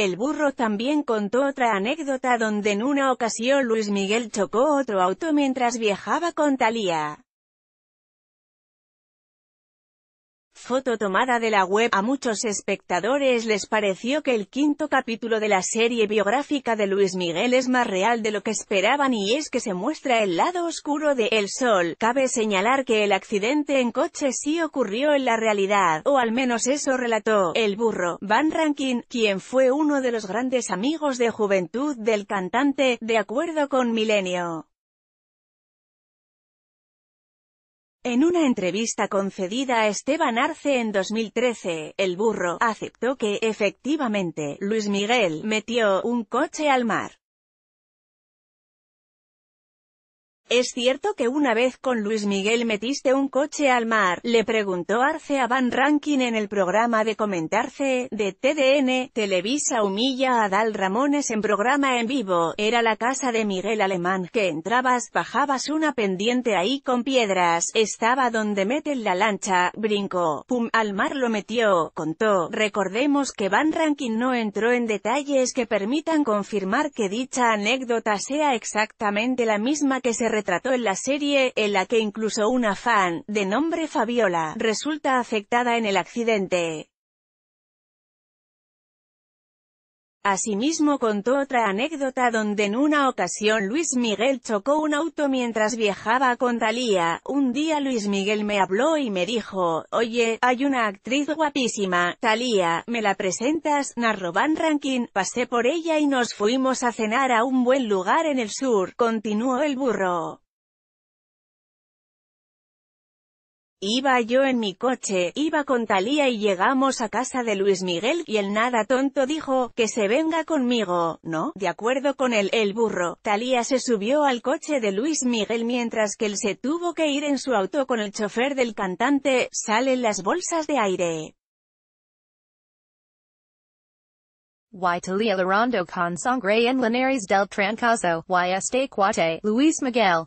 El burro también contó otra anécdota donde en una ocasión Luis Miguel chocó otro auto mientras viajaba con Talía. Foto tomada de la web. A muchos espectadores les pareció que el quinto capítulo de la serie biográfica de Luis Miguel es más real de lo que esperaban y es que se muestra el lado oscuro de El Sol. Cabe señalar que el accidente en coche sí ocurrió en la realidad, o al menos eso relató el burro Van Rankin, quien fue uno de los grandes amigos de juventud del cantante, de acuerdo con Milenio. En una entrevista concedida a Esteban Arce en 2013, el burro aceptó que, efectivamente, Luis Miguel metió un coche al mar. ¿Es cierto que una vez con Luis Miguel metiste un coche al mar? Le preguntó Arce a Van Rankin en el programa de Comentarse, de TDN, Televisa humilla a Dal Ramones en programa en vivo, era la casa de Miguel Alemán, que entrabas, bajabas una pendiente ahí con piedras, estaba donde meten la lancha, brincó, pum, al mar lo metió, contó, recordemos que Van Rankin no entró en detalles que permitan confirmar que dicha anécdota sea exactamente la misma que se trató en la serie, en la que incluso una fan, de nombre Fabiola, resulta afectada en el accidente. Asimismo contó otra anécdota donde en una ocasión Luis Miguel chocó un auto mientras viajaba con Talía. Un día Luis Miguel me habló y me dijo, oye, hay una actriz guapísima, Talía, ¿me la presentas? Narroban Rankin, pasé por ella y nos fuimos a cenar a un buen lugar en el sur, continuó el burro. Iba yo en mi coche, iba con Talía y llegamos a casa de Luis Miguel, y el nada tonto dijo, que se venga conmigo, ¿no? De acuerdo con él, el burro, Talía se subió al coche de Luis Miguel mientras que él se tuvo que ir en su auto con el chofer del cantante, salen las bolsas de aire. con Sangre en del este Luis Miguel,